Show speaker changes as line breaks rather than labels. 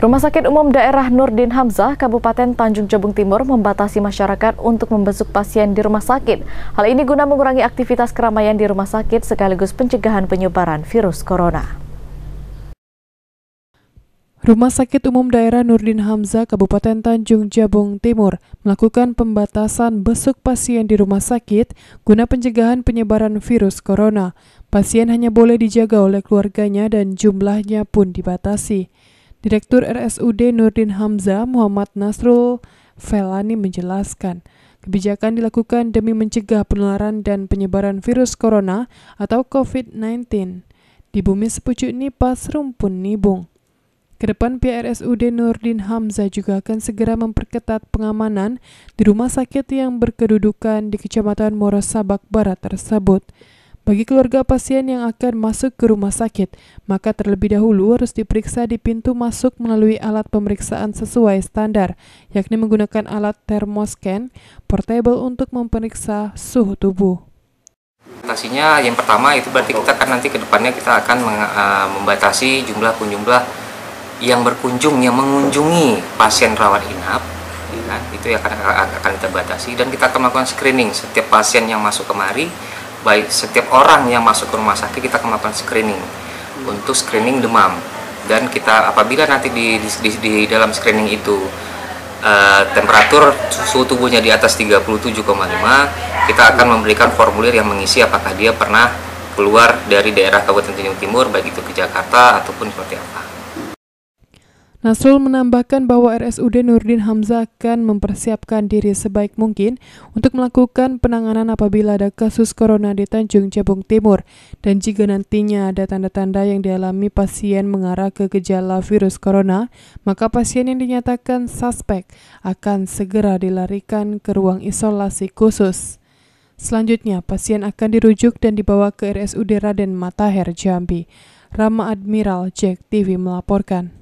Rumah Sakit Umum Daerah Nurdin Hamzah, Kabupaten Tanjung Jabung Timur membatasi masyarakat untuk membesuk pasien di rumah sakit. Hal ini guna mengurangi aktivitas keramaian di rumah sakit sekaligus pencegahan penyebaran virus corona.
Rumah Sakit Umum Daerah Nurdin Hamzah, Kabupaten Tanjung Jabung Timur melakukan pembatasan besuk pasien di rumah sakit guna pencegahan penyebaran virus corona. Pasien hanya boleh dijaga oleh keluarganya dan jumlahnya pun dibatasi. Direktur RSUD Nurdin Hamzah Muhammad Nasrul Felani menjelaskan, kebijakan dilakukan demi mencegah penularan dan penyebaran virus corona atau COVID-19 di bumi sepucuk pas rumpun Nibung. Kedepan pihak RSUD Nurdin Hamzah juga akan segera memperketat pengamanan di rumah sakit yang berkedudukan di Kecamatan Morosabak Barat tersebut. Bagi keluarga pasien yang akan masuk ke rumah sakit, maka terlebih dahulu harus diperiksa di pintu masuk melalui alat pemeriksaan sesuai standar, yakni menggunakan alat termoscan portable untuk memeriksa suhu tubuh.
Implementasinya yang pertama itu berarti kita kan nanti ke depannya kita akan eh, membatasi jumlah penjumlah yang berkunjung, yang mengunjungi pasien rawat inap ya, kan? itu yang akan, akan kita batasi dan kita akan melakukan screening setiap pasien yang masuk kemari baik setiap orang yang masuk ke rumah sakit kita melakukan screening hmm. untuk screening demam dan kita apabila nanti di di, di, di dalam screening itu uh, temperatur suhu tubuhnya di atas 37,5 kita akan memberikan formulir yang mengisi apakah dia pernah keluar dari daerah Kabupaten Tanjung Timur baik itu ke Jakarta ataupun
seperti apa. Nasrul menambahkan bahwa RSUD Nurdin Hamzah akan mempersiapkan diri sebaik mungkin untuk melakukan penanganan apabila ada kasus corona di Tanjung Jabung Timur dan jika nantinya ada tanda-tanda yang dialami pasien mengarah ke gejala virus corona, maka pasien yang dinyatakan suspek akan segera dilarikan ke ruang isolasi khusus. Selanjutnya, pasien akan dirujuk dan dibawa ke RSUD Raden Matahir Jambi. Rama Admiral Jack TV melaporkan.